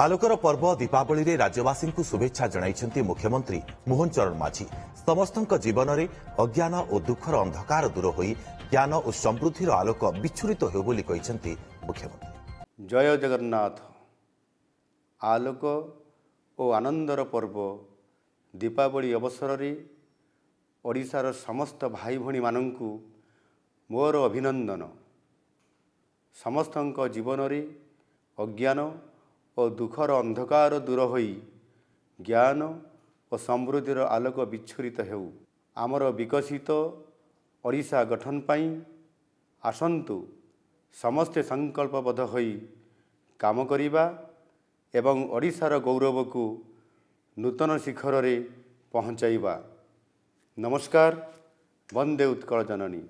ଆଲୋକର ପର୍ବ ଦୀପାବଳିରେ ରାଜ୍ୟବାସୀଙ୍କୁ ଶୁଭେଚ୍ଛା ଜଣାଇଛନ୍ତି ମୁଖ୍ୟମନ୍ତ୍ରୀ ମୋହନ ଚରଣ ମାଝୀ ସମସ୍ତଙ୍କ ଜୀବନରେ ଅଜ୍ଞାନ ଓ ଦୁଃଖର ଅନ୍ଧକାର ଦୂର ହୋଇ ଜ୍ଞାନ ଓ ସମୃଦ୍ଧିର ଆଲୋକ ବିଚ୍ଛୁରିତ ହେଉ ବୋଲି କହିଛନ୍ତି ମୁଖ୍ୟମନ୍ତ୍ରୀ ଜୟ ଜଗନ୍ନାଥ ଆଲୋକ ଓ ଆନନ୍ଦର ପର୍ବ ଦୀପାବଳି ଅବସରରେ ଓଡ଼ିଶାର ସମସ୍ତ ଭାଇ ଭଉଣୀମାନଙ୍କୁ ମୋର ଅଭିନନ୍ଦନ ସମସ୍ତଙ୍କ ଜୀବନରେ ଅଜ୍ଞାନ ଓ ଦୁଃଖର ଅନ୍ଧକାର ଦୂର ହୋଇ ଜ୍ଞାନ ଓ ସମୃଦ୍ଧିର ଆଲୋକ ବିଚ୍ଛୁରିତ ହେଉ ଆମର ବିକଶିତ ଓଡ଼ିଶା ଗଠନ ପାଇଁ ଆସନ୍ତୁ ସମସ୍ତେ ସଂକଳ୍ପବଦ୍ଧ ହୋଇ କାମ କରିବା ଏବଂ ଓଡ଼ିଶାର ଗୌରବକୁ ନୂତନ ଶିଖରରେ ପହଞ୍ଚାଇବା ନମସ୍କାର ବନ୍ଦେ ଉତ୍କଳ ଜନନୀ